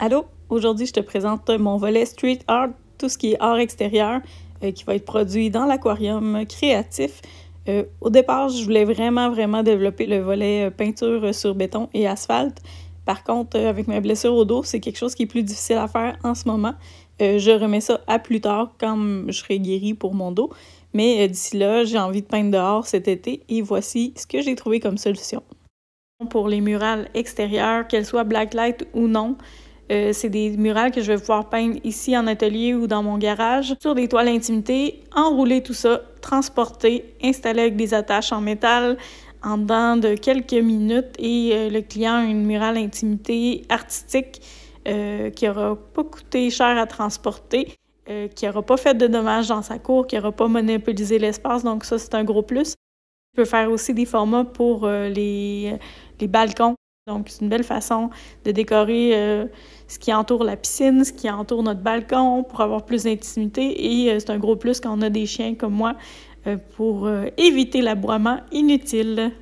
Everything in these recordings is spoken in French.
Allô, aujourd'hui je te présente mon volet street art, tout ce qui est art extérieur euh, qui va être produit dans l'aquarium créatif. Euh, au départ, je voulais vraiment, vraiment développer le volet euh, peinture sur béton et asphalte. Par contre, avec ma blessure au dos, c'est quelque chose qui est plus difficile à faire en ce moment. je remets ça à plus tard quand je serai guérie pour mon dos. Mais d'ici là, j'ai envie de peindre dehors cet été et voici ce que j'ai trouvé comme solution. Pour les murales extérieures, qu'elles soient blacklight ou non, euh, c'est des murales que je vais pouvoir peindre ici en atelier ou dans mon garage sur des toiles intimité, enrouler tout ça, transporter, installer avec des attaches en métal en dedans de quelques minutes et euh, le client a une murale intimité artistique euh, qui n'aura pas coûté cher à transporter. qui n'aura pas fait de dommages dans sa cour, qui n'aura pas monopolisé l'espace. Donc ça, c'est un gros plus. Je peux faire aussi des formats pour les, les balcons donc, c'est une belle façon de décorer euh, ce qui entoure la piscine, ce qui entoure notre balcon pour avoir plus d'intimité. Et euh, c'est un gros plus quand on a des chiens comme moi euh, pour éviter l'aboiement inutile.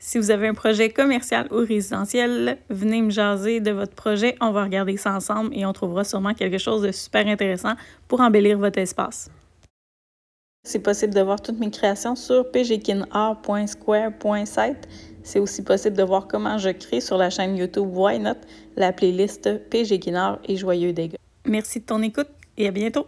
Si vous avez un projet commercial ou résidentiel, venez me jaser de votre projet. On va regarder ça ensemble et on trouvera sûrement quelque chose de super intéressant pour embellir votre espace. C'est possible de voir toutes mes créations sur pgkinart.square.site. C'est aussi possible de voir comment je crée sur la chaîne YouTube Why Not, la playlist PGKinart et Joyeux Dégâts. Merci de ton écoute et à bientôt!